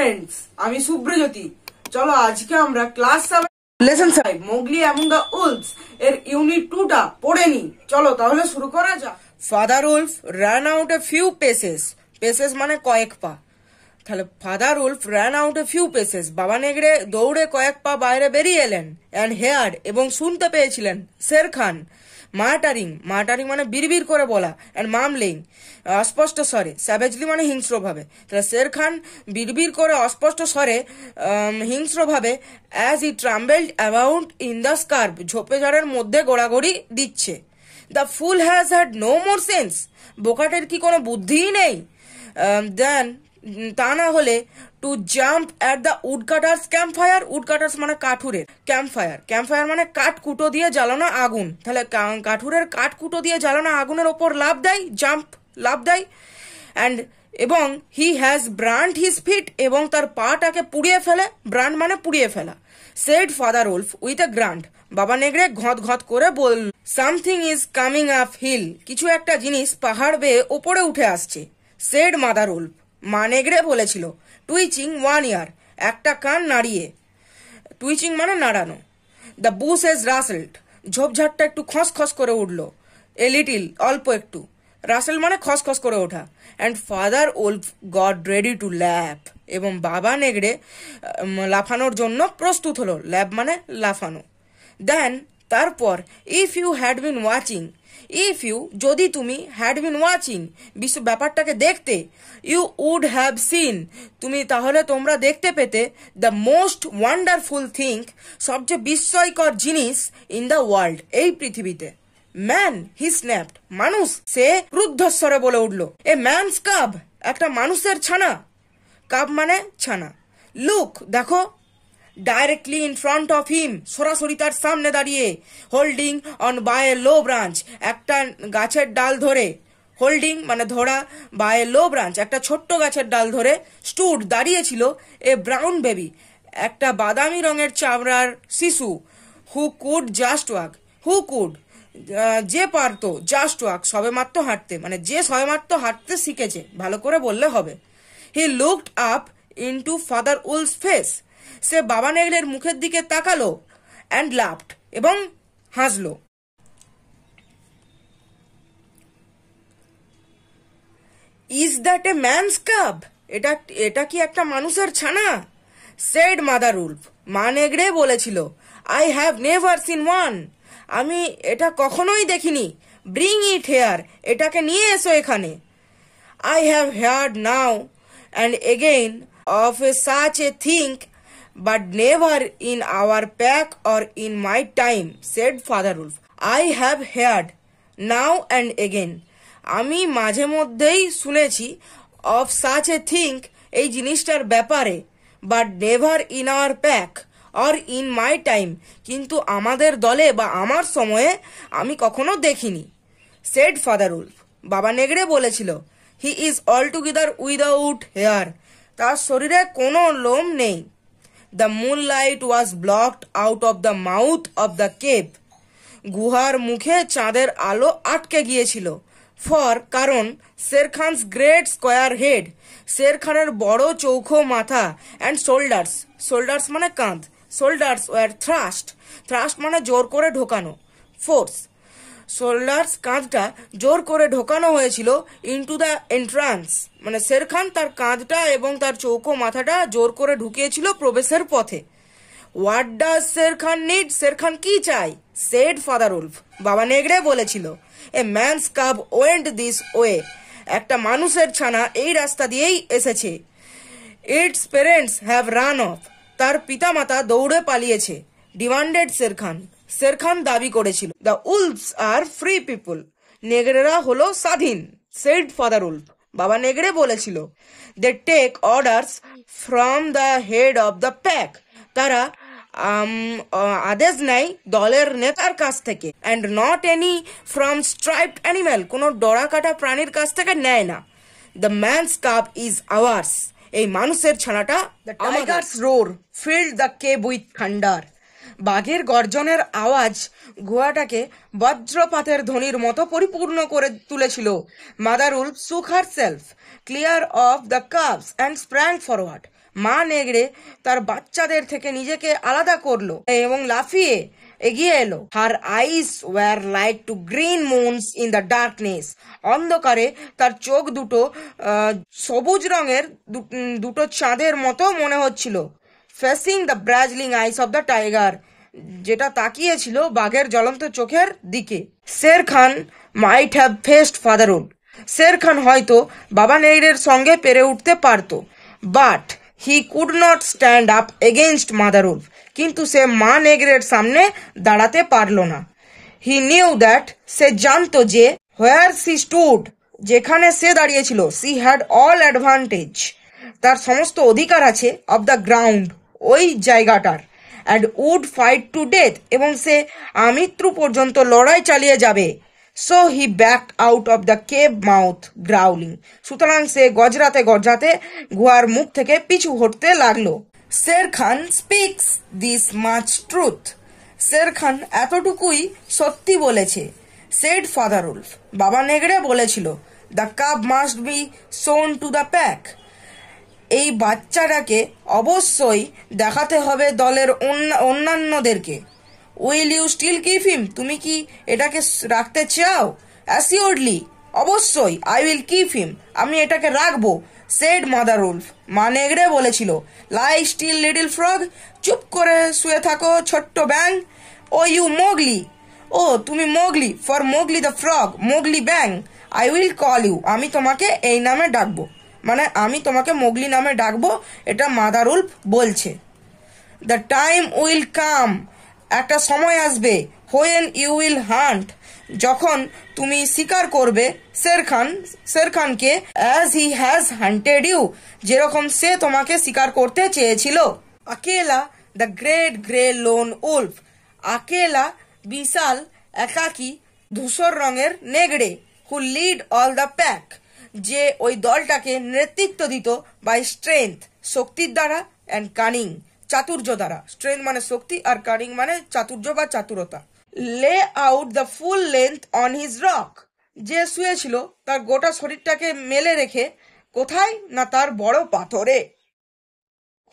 Friends আমি সুব্রজ্যোতি চলো আজকে আমরা ক্লাস লেসন ফাইভ মোগলি এবং দ্য উলস এর ইউনিট টুটা পড়ে নি চলো তাহলে শুরু করা যাক father wolf ran out a few paces paces মানে কয়েক পা তাহলে father wolf ran out a few paces বাবা নেগড়ে দৌড়ে কয়েক পা বাইরে বেরিয়ে এলেন অ্যান্ড হেয়ার এবং শুনতে পেয়েছিলেন শের খান মার্টারিং মার্টারিং মানে বিড়বির করে বলা অ্যান্ড মামলিং অস্পষ্ট স্বরে স্যাভেজলি মানে হিংস্রভাবে তাহলে শের খান বিড়বির করে অস্পষ্ট স্বরে হিংস্রভাবে as he tumbled about in the scrub ঝোপে ঝাড়ের মধ্যে গোড়াগড়ি দিচ্ছে the fool has had no more sense বোকাটের কি কোনো বুদ্ধিই নেই দেন তা না হলে to jump at the woodcutters camp fire woodcutters মানে কাঠুরের ক্যাম্প ফায়ার ক্যাম্প ফায়ার মানে কাঠকুটো দিয়ে জ্বালানো আগুন তাহলে কাঠুরের কাঠকুটো দিয়ে জ্বালানো আগুনের ওপর লাভ দেয় জাম্প লাভ দেয় অ্যান্ড এবং he has burned his feet এবং তার পাটাকে পুড়িয়ে ফেলে ব্রান্ড মানে পুড়িয়ে ফেলা said father wolf with a grunt বাবা নেগড়ে ঘত ঘত করে বল something is coming up hill কিছু একটা জিনিস পাহাড় বেয়ে ওপরে উঠে আসছে সেড মাদার উলফ মা নেগড়ে বলেছিল টুইচিং ওয়ান ইয়ার একটা কান নাড়িয়ে টুইচিং মানে নাড়ানো দ্য বুস এজ রাসেল্ড ঝোপঝাড়টা একটু খসখস করে উঠল এ লিটিল অল্প একটু রাসেল মানে খসখস করে ওঠা and father wolf got ready to leap এবং বাবা নেগড়ে লাফানোর জন্য প্রস্তুত হলো ল্যাব মানে লাফানো দেন তারপর if you had been watching if you যদি তুমি হ্যাড বিন ওয়াচিং বিশ্ব ব্যাপারটাকে দেখতে ইউ উড হ্যাভ সিন তুমি তাহলে তোমরা দেখতে পেতে দ্য মোস্ট ওয়ান্ডারফুল থিং সবচেয়ে বিস্ময়কর জিনিস ইন দ্য ওয়ার্ল্ড এই পৃথিবীতে ম্যান হি স্ন্যাপড মানুষ সে রুদ্ধস্বরে বলে উঠল এ ম্যানস কাব একটা মানুষের ছানা কাব মানে ছানা লুক দেখো directly in front of him সরাসরি তার সামনে দাঁড়িয়ে holding on by a low branch একটা গাছের ডাল ধরে হোল্ডিং মানে ধরা বাই এ লো ব্রাঞ্চ একটা ছোট্ট গাছের ডাল ধরে স্টুড দাঁড়িয়েছিল এ ব্রাউন বেবি একটা বাদামি রঙের চামড়ার শিশু who could just walk who could যে পারতো জাস্ট ওয়াক সবে মাত্র হাঁটতে মানে যে সবে মাত্র হাঁটতে শিখেছে ভালো করে বললে হবে he looked up into father wolf's face সে বাবা নেগলের মুখের দিকে তাকালো অ্যান্ড লাফট এবং হাসল is that a man's cub এটা এটা কি একটা মানুষের ছানা সেড মাদার উল্ফ মা নেগড়ে বলেছিল I have never seen one আমি এটা কখনোই দেখিনি ব্রিং ইট হেয়ার এটাকে নিয়ে এসো এখানে I have heard now and again of a such a thing but never in our pack or in my time, said Father Wolf. I have heard now and again. আমি মাঝে মধ্যেই শুনেছি of such a think এই জিনিসটার ব্যাপারে but never in our pack or in my time কিন্তু আমাদের দলে বা আমার সময়ে আমি কখনো দেখিনি সেড ফাদার উল্ফ বাবা নেগড়ে বলেছিল he is altogether without hair তার শরীরে কোনো লোম নেই the moonlight was blocked out of the mouth of the cave গুহার মুখে চাঁদের আলো আটকে গিয়েছিল ফর কারণ Shere Khan's great square head Shere খানের বড় চৌখো মাথা অ্যান্ড শোল্ডার্স শোল্ডার্স মানে কাঁধ শোল্ডার্স ওয়ার থ্রাস্ট থ্রাস্ট মানে জোর করে ঢোকানো ফোর্স সোল্ডার্স কাঁধটা জোর করে ঢোকানো হয়েছিল ইনটু দ্য এন্ট্রান্স মানে শেরখান তার কাঁধটা এবং তার চৌকো মাথাটা জোর করে ঢুকিয়েছিল প্রবেশের পথে what does Shere Khan need Shere Khan কি চাই সেড ফাদার উলফ বাবা নেগড়ে বলেছিল a man's cub went this way একটা মানুষের ছানা এই রাস্তা দিয়েই এসেছে its parents have run off তার পিতামাতা দৌড়ে পালিয়েছে ডিমান্ডেড শেরখান সেরখান দাবি করেছিল the wolves are free people নেগড়েরা হলো স্বাধীন সেড ফাদার উলফ বাবা নেগড়ে বলেছিল they take orders from the head of the pack তারা আদেশ নেয় দলের নেতার কাছ থেকে and not any from stripe animal কোনো ডরা কাটা প্রাণীর কাছ থেকে নেয় না the man's cub is ours এই মানুষের ছানাটা the tiger's roar filled the cave with thunder বাঘের গর্জনের আওয়াজ গুহাটাকে বজ্রপাতের ধ্বনির মতো পরিপূর্ণ করে তুলেছিল mother wolf shook herself clear of the cubs and sprang forward মা নেগড়ে তার বাচ্চাদের থেকে নিজেকে আলাদা করলো এবং লাফিয়ে এগিয়ে এলো her eyes were like two green moons in the darkness অন্ধকারে তার চোখ দুটো সবুজ রঙের দুটো চাঁদের মতো মনে হচ্ছিল facing the blazing eyes of the tiger যেটা তাকিয়েছিল বাঘের জ্বলন্ত চোখের দিকে Shere Khan might have faced father wolf Shere Khan হয়তো বাবা নেইরের সঙ্গে পেরে উঠতে পারত but he could not stand up against mother wolf কিন্তু সে মা নেগ্রের সামনে দাঁড়াতে পারল না হি নিউ দ্যাট সে জানত যে হোয়ার সি স্টুড যেখানে সে দাঁড়িয়েছিল সি হ্যাড অল অ্যাডভান্টেজ তার সমস্ত অধিকার আছে অব দ্য গ্রাউন্ড ওই জায়গাটার and would fight to death এবং সে আমৃত্যু পর্যন্ত লড়াই চালিয়ে যাবে so he back out of the cave mouth growling সুতরাং সে গজরাতে গজরাতে গুহার মুখ থেকে পিছু হটতে লাগলো Shere Khan speaks this much truth Shere Khan এতটুকুই সত্যি বলেছে সেড ফাদার উলফ বাবা নেগড়ে বলেছিল the cub must be shown to the pack এই বাচ্চাটাকে অবশ্যই দেখাতে হবে দলের অন্যান্যদেরকে will you still keep him তুমি কি এটাকে রাখতে চাও অ্যাসিওরলি অবশ্যই আই উইল কিপ হিম আমি এটাকে রাখবো সেড মাদার উলফ মা নেগড়ে বলেছিল লাই স্টিল লিটিল ফ্রগ চুপ করে শুয়ে থাকো ছোট্ট ব্যাং ও ইউ মোগলি ও তুমি Mowgli for Mowgli the frog Mowgli ব্যাং আই উইল কল ইউ আমি তোমাকে এই নামে ডাকবো মানে আমি তোমাকে মোগলি নামে ডাকবো এটা মাদার উল্ফ বলছে দ্য টাইম উইল কাম একটা সময় আসবে হোয়েন ইউ উইল হান্ট যখন তুমি শিকার করবে শের খান শের খানকে as he has hunted you যেরকম সে তোমাকে শিকার করতে চেয়েছিল Akela the great grey lone wolf Akela বিশাল একাকি ধূসর রঙের নেগড়ে who led all the pack যে ওই দলটাকে নেতৃত্ব দিত বাই স্ট্রেংথ শক্তির দ্বারা অ্যান্ড কানিং চাতুর্য দ্বারা স্ট্রেংথ মানে শক্তি আর কানিং মানে চাতুর্য বা চাতুরতা lay out the full length on his rock যে শুয়েছিল তার গোটা শরীরটাকে মেলে রেখে কোথায় না তার বড় পাথরে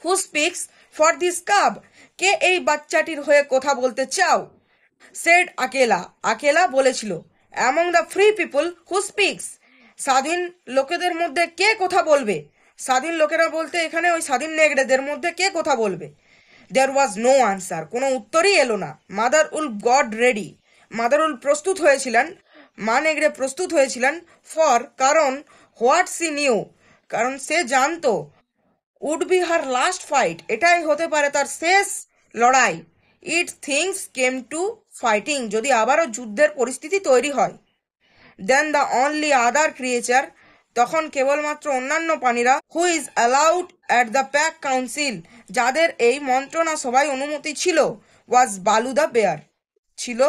who speaks for this cub কে এই বাচ্চাটির হয়ে কথা বলতে চাও সেড আকেলা আকেলা বলেছিল among the free people who speaks স্বাধীন লোকেদের মধ্যে কে কথা বলবে স্বাধীন লোকেরা বলতে এখানে ওই স্বাধীন নেগড়েদের মধ্যে কে কথা বলবে দেয়ার ওয়াজ নো আনসার কোনো উত্তরই এলো না mother wolf got ready mother wolf প্রস্তুত হয়েছিলেন মা নেগড়ে প্রস্তুত হয়েছিলেন ফর কারণ হোয়াট সি নিউ কারণ সে জানতো would be her last fight এটাই হতে পারে তার শেষ লড়াই if things came to fighting যদি আবারও যুদ্ধের পরিস্থিতি তৈরি হয় then the only other creature তখন কেবলমাত্র অন্যান্য প্রাণীরা who is allowed at the pack council যাদের এই মন্ত্রণা সবাই অনুমতি ছিল ওয়াজ বালু দ্য বেয়ার ছিল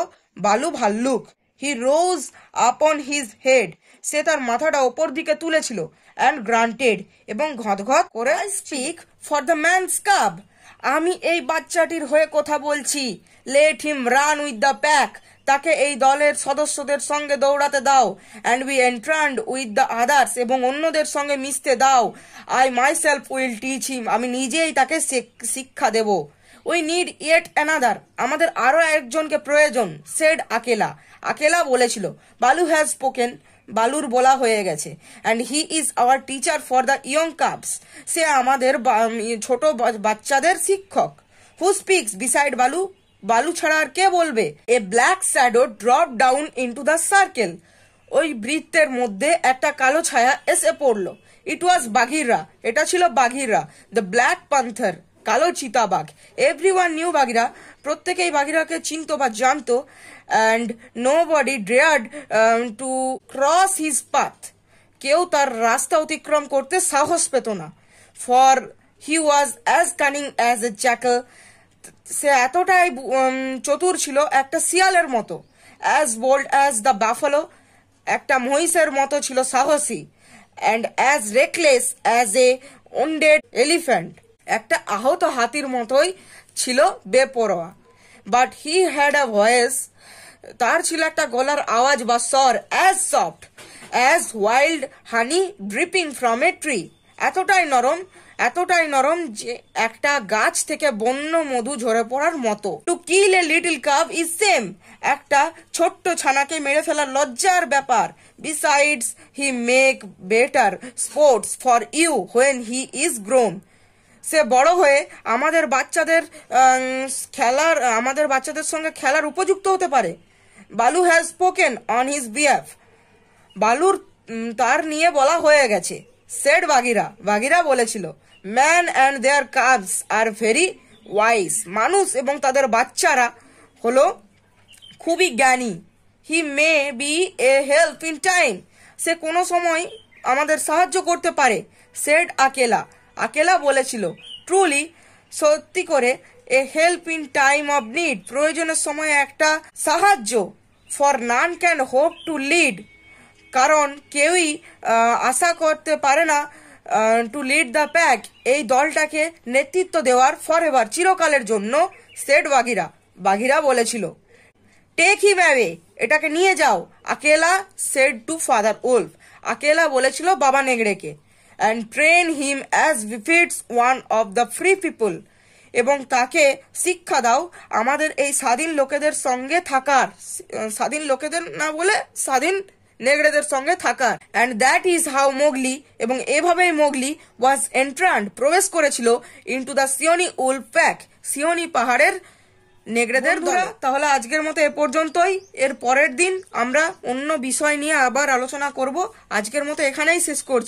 বালু ভাল্লুক হি রোজ আপন হিজ হেড সে তার মাথাটা ওপর দিকে তুলেছিল অ্যান্ড গ্রান্টেড এবং ঘৎঘৎ করে speak for the man's cub আমি এই বাচ্চাটির হয়ে কথা বলছি let him run with the pack তাকে এই দলের সদস্যদের সঙ্গে দৌড়াতে দাও and be entered with the others এবং অন্যদের সঙ্গে মিশতে দাও I myself will teach him আমি নিজেই তাকে শিক্ষা দেব উই নিড ইয়েট অ্যানাদার আমাদের আরও একজনকে প্রয়োজন সেড আকেলা আকেলা বলেছিল বালু হ্যাজ স্পোকেন বালুর বলা হয়ে গেছে and he is our teacher for the young cubs সে আমাদের ছোট বাচ্চাদের শিক্ষক হু স্পিক্স বিসাইড বালু বালু ছাড়া আর কে বলবে a black shadow drop down into the circle ওই বৃত্তের মধ্যে একটা কালো ছায়া এসে পড়লো ইট ওয়াজ বাঘিররা এটা ছিল বাঘিররা দ্য ব্ল্যাক পান্থার কালো চিতাবাঘ এভরি ওয়ান নিউ বাঘিরা প্রত্যেকেই বাঘিরাকে চিনত বা জানতো and nobody dared to cross his path কেউ তার রাস্তা অতিক্রম করতে সাহস পেত না for he was as cunning as a jackal সে এতটাই চতুর ছিল একটা শিয়ালের মতো as bold as the buffalo একটা মহিষের মতো ছিল সাহসী and as reckless as a wounded elephant একটা আহত হাতির মতোই ছিল বেপরোয়া but he had a voice তার ছিল একটা গলার আওয়াজ বা স্বর as soft as wild honey dripping from a tree এতটাই নরম এতটাই নরম যে একটা গাছ থেকে বন্য মধু ঝরে পড়ার মতো to kill a little cub is shame একটা ছোট্ট ছানাকে মেরে ফেলার লজ্জার ব্যাপার besides he make better sports for you when he is grown সে বড় হয়ে আমাদের বাচ্চাদের খেলার আমাদের বাচ্চাদের সঙ্গে খেলার উপযুক্ত হতে পারে Baloo has spoken on his behalf বালুর তার নিয়ে বলা হয়ে গেছে সেড বাগিরা বাগিরা বলেছিল man and their cubs are very wise মানুষ এবং তাদের বাচ্চারা হলো খুবই জ্ঞানী he may be a help in time সে কোনো সময় আমাদের সাহায্য করতে পারে সেড আকেলা আকেলা বলেছিল ট্রুলি সত্যি করে a help in time of need প্রয়োজনের সময় একটা সাহায্য for none can hope to lead কারণ কেউই আশা করতে পারে না টু লিড দ্য প্যাক এই দলটাকে নেতৃত্ব দেওয়ার ফর এভার চিরকালের জন্য সেড বাঘিরা বাঘিরা বলেছিল টেক হিম অ্যাওয়ে এটাকে নিয়ে যাও Akela said to father wolf Akela বলেছিল বাবা নেগড়েকে and train him as befits one of the free people এবং তাকে শিক্ষা দাও আমাদের এই স্বাধীন লোকেদের সঙ্গে থাকার স্বাধীন লোকেদের না বলে স্বাধীন নেগড়েদের সঙ্গে থাকার and that is how Mowgli এবং এভাবেই মোগলি ওয়াজ এন্ট্রান্ড প্রবেশ করেছিল into the Seoni wolf pack Seoni পাহাড়ের নেগড়েদের ধরা তাহলে আজকের মতো এ পর্যন্তই এর পরের দিন আমরা অন্য বিষয় নিয়ে আবার আলোচনা করব আজকের মতো এখানেই শেষ করছি